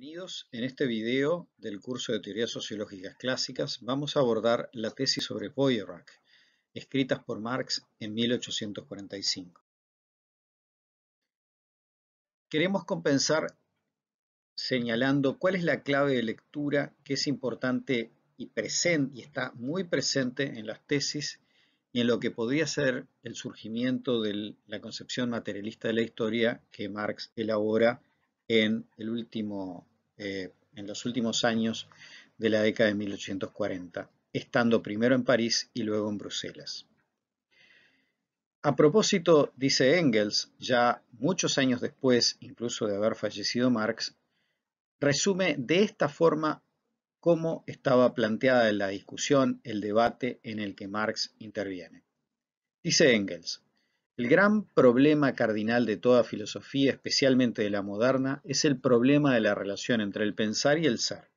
Bienvenidos, en este video del curso de Teorías Sociológicas Clásicas vamos a abordar la tesis sobre Feuerbach, escritas por Marx en 1845. Queremos compensar señalando cuál es la clave de lectura que es importante y, presente, y está muy presente en las tesis y en lo que podría ser el surgimiento de la concepción materialista de la historia que Marx elabora en, el último, eh, en los últimos años de la década de 1840, estando primero en París y luego en Bruselas. A propósito, dice Engels, ya muchos años después, incluso de haber fallecido Marx, resume de esta forma cómo estaba planteada la discusión, el debate en el que Marx interviene. Dice Engels, el gran problema cardinal de toda filosofía, especialmente de la moderna, es el problema de la relación entre el pensar y el ser.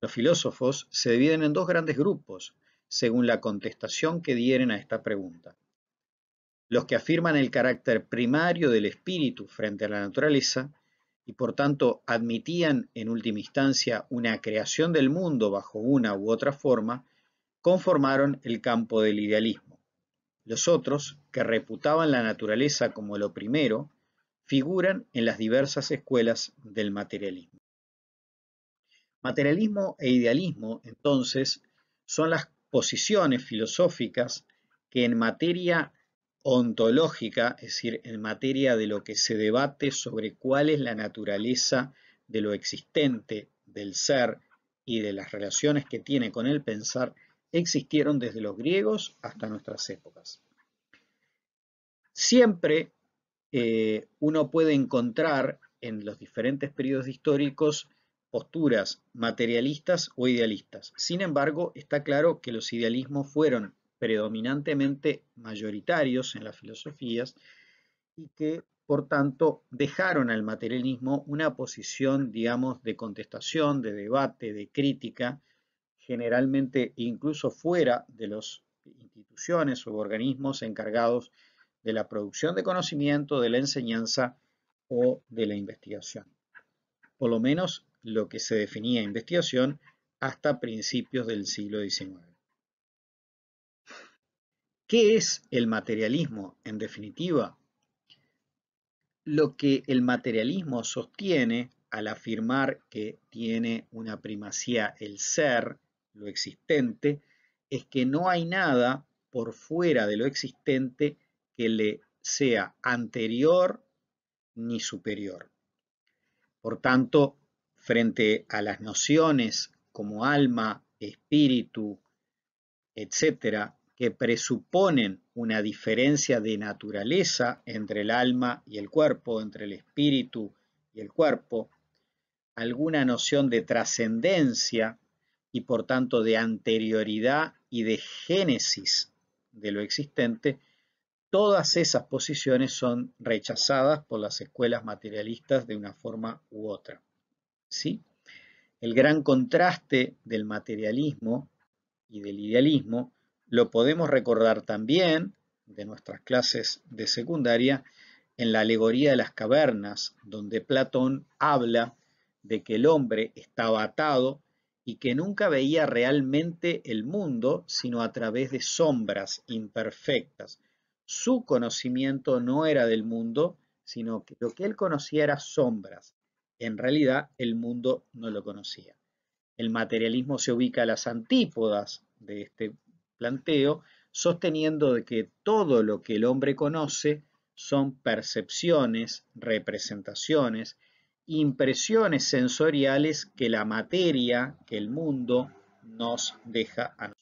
Los filósofos se dividen en dos grandes grupos, según la contestación que dieren a esta pregunta. Los que afirman el carácter primario del espíritu frente a la naturaleza, y por tanto admitían en última instancia una creación del mundo bajo una u otra forma, conformaron el campo del idealismo. Los otros, que reputaban la naturaleza como lo primero, figuran en las diversas escuelas del materialismo. Materialismo e idealismo, entonces, son las posiciones filosóficas que en materia ontológica, es decir, en materia de lo que se debate sobre cuál es la naturaleza de lo existente, del ser y de las relaciones que tiene con el pensar, existieron desde los griegos hasta nuestras épocas. Siempre eh, uno puede encontrar en los diferentes periodos históricos posturas materialistas o idealistas. Sin embargo, está claro que los idealismos fueron predominantemente mayoritarios en las filosofías y que, por tanto, dejaron al materialismo una posición, digamos, de contestación, de debate, de crítica, generalmente incluso fuera de las instituciones o organismos encargados de la producción de conocimiento, de la enseñanza o de la investigación. Por lo menos lo que se definía investigación hasta principios del siglo XIX. ¿Qué es el materialismo en definitiva? Lo que el materialismo sostiene al afirmar que tiene una primacía el ser lo existente es que no hay nada por fuera de lo existente que le sea anterior ni superior. Por tanto, frente a las nociones como alma, espíritu, etc., que presuponen una diferencia de naturaleza entre el alma y el cuerpo, entre el espíritu y el cuerpo, alguna noción de trascendencia y por tanto de anterioridad y de génesis de lo existente, todas esas posiciones son rechazadas por las escuelas materialistas de una forma u otra. ¿sí? El gran contraste del materialismo y del idealismo lo podemos recordar también de nuestras clases de secundaria en la alegoría de las cavernas, donde Platón habla de que el hombre estaba atado y que nunca veía realmente el mundo, sino a través de sombras imperfectas. Su conocimiento no era del mundo, sino que lo que él conocía era sombras. En realidad, el mundo no lo conocía. El materialismo se ubica a las antípodas de este planteo, sosteniendo de que todo lo que el hombre conoce son percepciones, representaciones, impresiones sensoriales que la materia, que el mundo, nos deja a nosotros.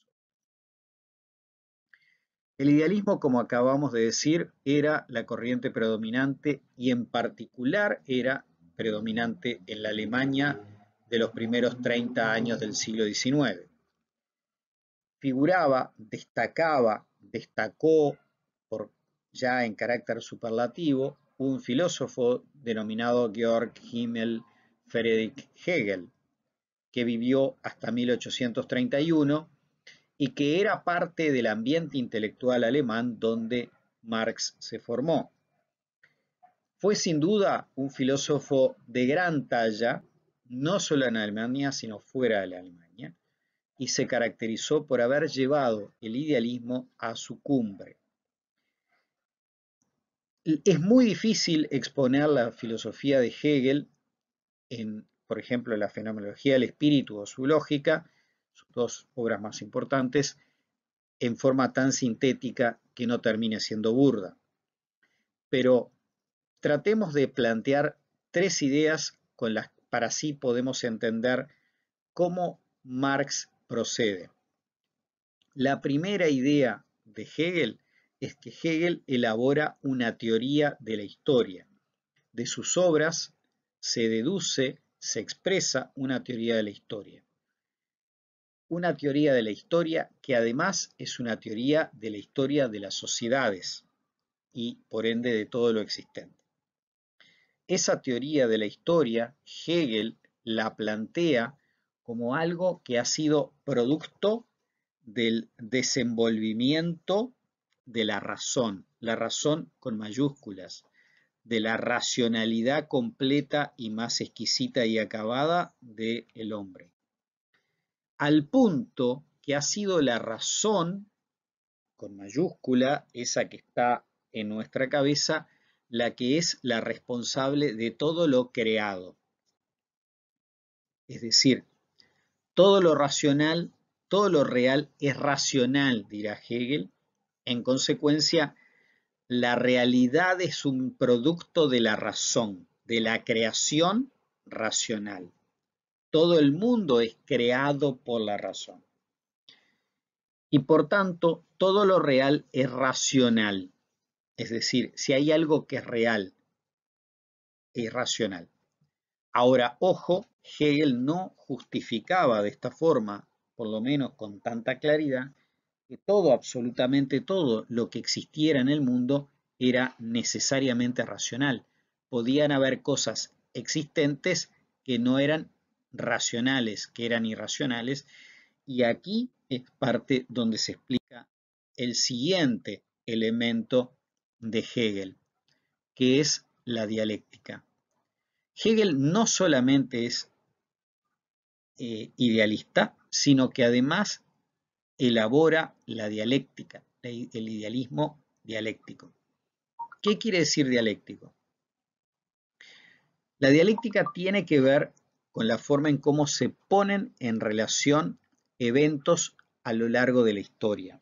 El idealismo, como acabamos de decir, era la corriente predominante y en particular era predominante en la Alemania de los primeros 30 años del siglo XIX. Figuraba, destacaba, destacó ya en carácter superlativo un filósofo denominado Georg Himmel Friedrich Hegel, que vivió hasta 1831 y que era parte del ambiente intelectual alemán donde Marx se formó. Fue sin duda un filósofo de gran talla, no solo en Alemania, sino fuera de Alemania, y se caracterizó por haber llevado el idealismo a su cumbre. Es muy difícil exponer la filosofía de Hegel en, por ejemplo, la fenomenología del espíritu o su lógica, sus dos obras más importantes, en forma tan sintética que no termine siendo burda. Pero tratemos de plantear tres ideas con las que para sí podemos entender cómo Marx procede. La primera idea de Hegel es que Hegel elabora una teoría de la historia. De sus obras se deduce, se expresa una teoría de la historia. Una teoría de la historia que además es una teoría de la historia de las sociedades y por ende de todo lo existente. Esa teoría de la historia, Hegel la plantea como algo que ha sido producto del desenvolvimiento de la razón, la razón con mayúsculas, de la racionalidad completa y más exquisita y acabada del el hombre. Al punto que ha sido la razón, con mayúscula, esa que está en nuestra cabeza, la que es la responsable de todo lo creado. Es decir, todo lo racional, todo lo real es racional, dirá Hegel, en consecuencia, la realidad es un producto de la razón, de la creación racional. Todo el mundo es creado por la razón. Y por tanto, todo lo real es racional. Es decir, si hay algo que es real, es racional. Ahora, ojo, Hegel no justificaba de esta forma, por lo menos con tanta claridad, que todo, absolutamente todo lo que existiera en el mundo era necesariamente racional. Podían haber cosas existentes que no eran racionales, que eran irracionales. Y aquí es parte donde se explica el siguiente elemento de Hegel, que es la dialéctica. Hegel no solamente es eh, idealista, sino que además elabora la dialéctica, el idealismo dialéctico. ¿Qué quiere decir dialéctico? La dialéctica tiene que ver con la forma en cómo se ponen en relación eventos a lo largo de la historia.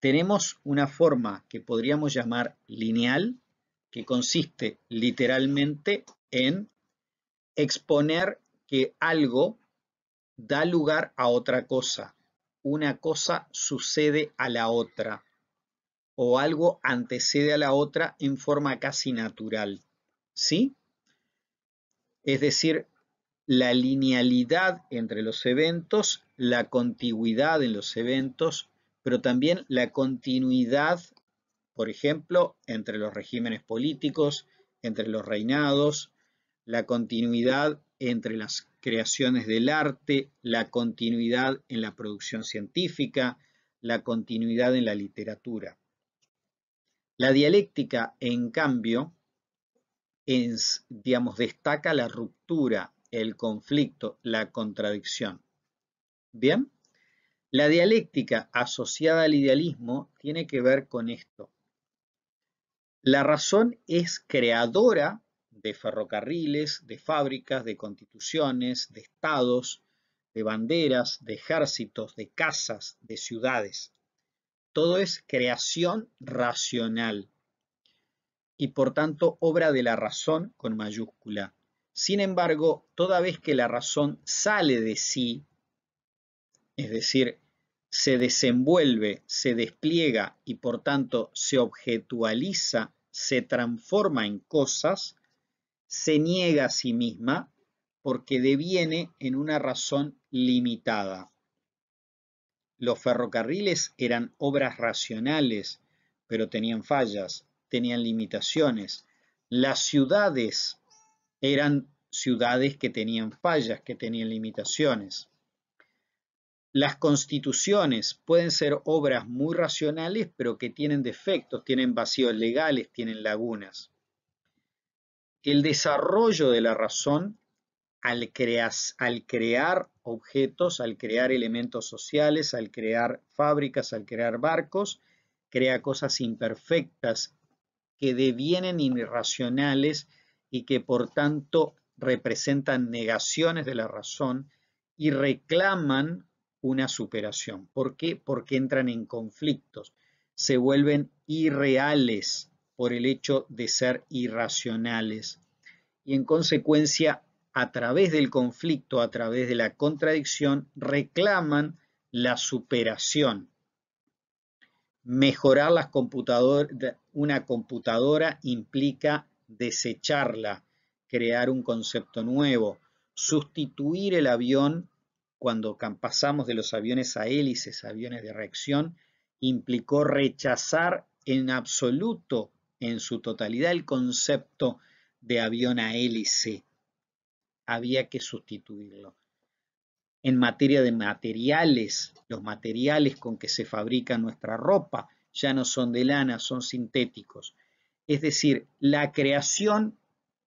Tenemos una forma que podríamos llamar lineal, que consiste literalmente en exponer que algo da lugar a otra cosa. Una cosa sucede a la otra o algo antecede a la otra en forma casi natural. ¿Sí? Es decir, la linealidad entre los eventos, la contigüidad en los eventos, pero también la continuidad, por ejemplo, entre los regímenes políticos, entre los reinados, la continuidad entre las creaciones del arte, la continuidad en la producción científica, la continuidad en la literatura. La dialéctica, en cambio, digamos, destaca la ruptura, el conflicto, la contradicción. ¿Bien? La dialéctica asociada al idealismo tiene que ver con esto. La razón es creadora de ferrocarriles, de fábricas, de constituciones, de estados, de banderas, de ejércitos, de casas, de ciudades. Todo es creación racional y por tanto obra de la razón con mayúscula. Sin embargo, toda vez que la razón sale de sí, es decir, se desenvuelve, se despliega y por tanto se objetualiza, se transforma en cosas, se niega a sí misma porque deviene en una razón limitada. Los ferrocarriles eran obras racionales, pero tenían fallas, tenían limitaciones. Las ciudades eran ciudades que tenían fallas, que tenían limitaciones. Las constituciones pueden ser obras muy racionales, pero que tienen defectos, tienen vacíos legales, tienen lagunas el desarrollo de la razón al, crear objetos, al crear elementos sociales, al crear fábricas, al crear barcos, crea cosas imperfectas que devienen irracionales y que por tanto representan negaciones de la razón y reclaman una superación. ¿Por qué? Porque entran en conflictos, se vuelven irreales, por el hecho de ser irracionales. Y en consecuencia, a través del conflicto, a través de la contradicción, reclaman la superación. Mejorar las una computadora implica desecharla, crear un concepto nuevo, sustituir el avión cuando pasamos de los aviones a hélices, aviones de reacción, implicó rechazar en absoluto en su totalidad el concepto de avión a hélice. Había que sustituirlo. En materia de materiales, los materiales con que se fabrica nuestra ropa ya no son de lana, son sintéticos. Es decir, la creación,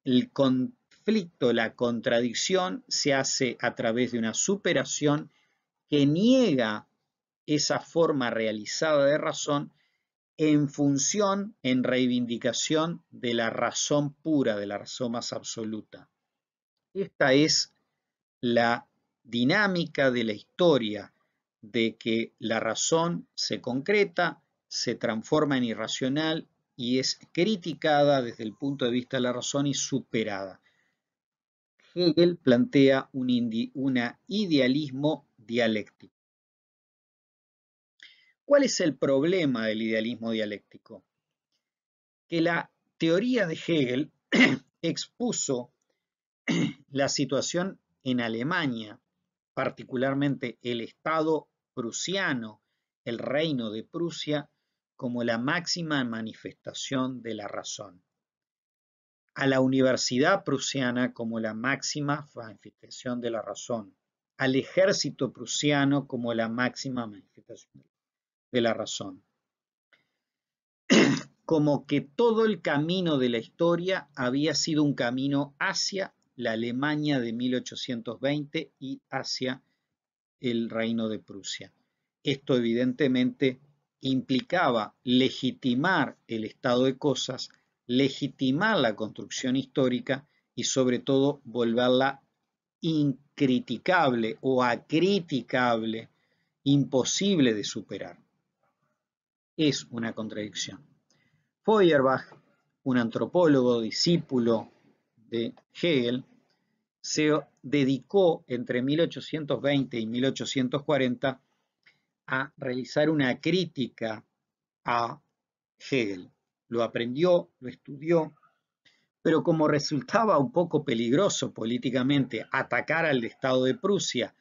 el conflicto, la contradicción se hace a través de una superación que niega esa forma realizada de razón en función, en reivindicación de la razón pura, de la razón más absoluta. Esta es la dinámica de la historia, de que la razón se concreta, se transforma en irracional y es criticada desde el punto de vista de la razón y superada. Hegel plantea un, un idealismo dialéctico. ¿Cuál es el problema del idealismo dialéctico? Que la teoría de Hegel expuso la situación en Alemania, particularmente el Estado prusiano, el reino de Prusia, como la máxima manifestación de la razón, a la universidad prusiana como la máxima manifestación de la razón, al ejército prusiano como la máxima manifestación de la razón de la razón. Como que todo el camino de la historia había sido un camino hacia la Alemania de 1820 y hacia el reino de Prusia. Esto evidentemente implicaba legitimar el estado de cosas, legitimar la construcción histórica y sobre todo volverla incriticable o acriticable, imposible de superar es una contradicción. Feuerbach, un antropólogo, discípulo de Hegel, se dedicó entre 1820 y 1840 a realizar una crítica a Hegel. Lo aprendió, lo estudió, pero como resultaba un poco peligroso políticamente atacar al Estado de Prusia,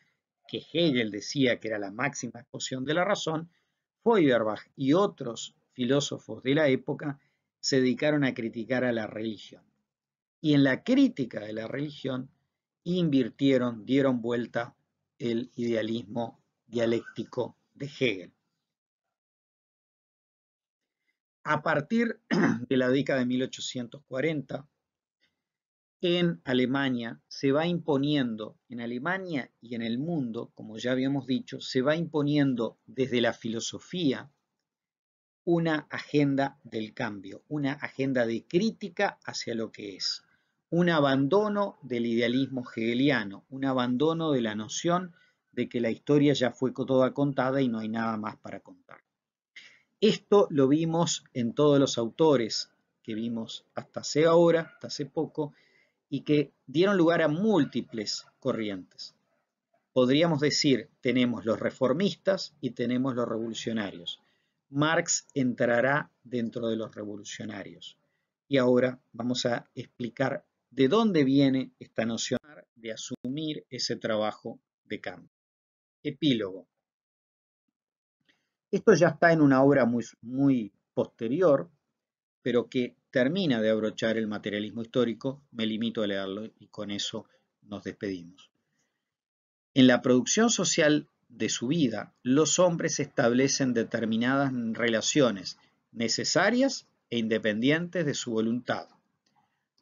que Hegel decía que era la máxima exposición de la razón, Feuerbach y otros filósofos de la época se dedicaron a criticar a la religión. Y en la crítica de la religión invirtieron, dieron vuelta el idealismo dialéctico de Hegel. A partir de la década de 1840, en Alemania se va imponiendo, en Alemania y en el mundo, como ya habíamos dicho, se va imponiendo desde la filosofía una agenda del cambio, una agenda de crítica hacia lo que es, un abandono del idealismo hegeliano, un abandono de la noción de que la historia ya fue toda contada y no hay nada más para contar. Esto lo vimos en todos los autores que vimos hasta hace ahora, hasta hace poco, y que dieron lugar a múltiples corrientes. Podríamos decir, tenemos los reformistas y tenemos los revolucionarios. Marx entrará dentro de los revolucionarios. Y ahora vamos a explicar de dónde viene esta noción de asumir ese trabajo de Kant. Epílogo. Esto ya está en una obra muy, muy posterior, pero que termina de abrochar el materialismo histórico, me limito a leerlo y con eso nos despedimos. En la producción social de su vida, los hombres establecen determinadas relaciones necesarias e independientes de su voluntad.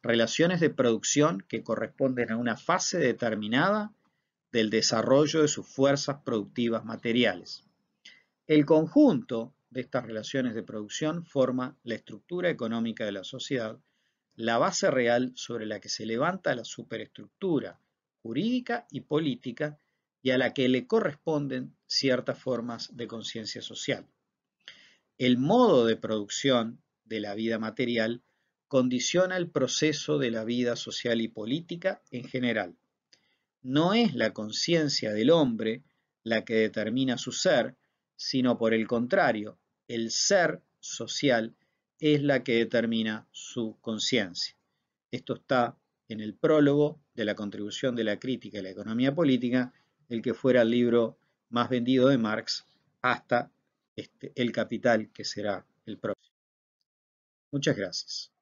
Relaciones de producción que corresponden a una fase determinada del desarrollo de sus fuerzas productivas materiales. El conjunto de estas relaciones de producción forma la estructura económica de la sociedad, la base real sobre la que se levanta la superestructura jurídica y política y a la que le corresponden ciertas formas de conciencia social. El modo de producción de la vida material condiciona el proceso de la vida social y política en general. No es la conciencia del hombre la que determina su ser, sino por el contrario, el ser social es la que determina su conciencia. Esto está en el prólogo de la contribución de la crítica a la economía política, el que fuera el libro más vendido de Marx hasta este, El Capital, que será el próximo. Muchas gracias.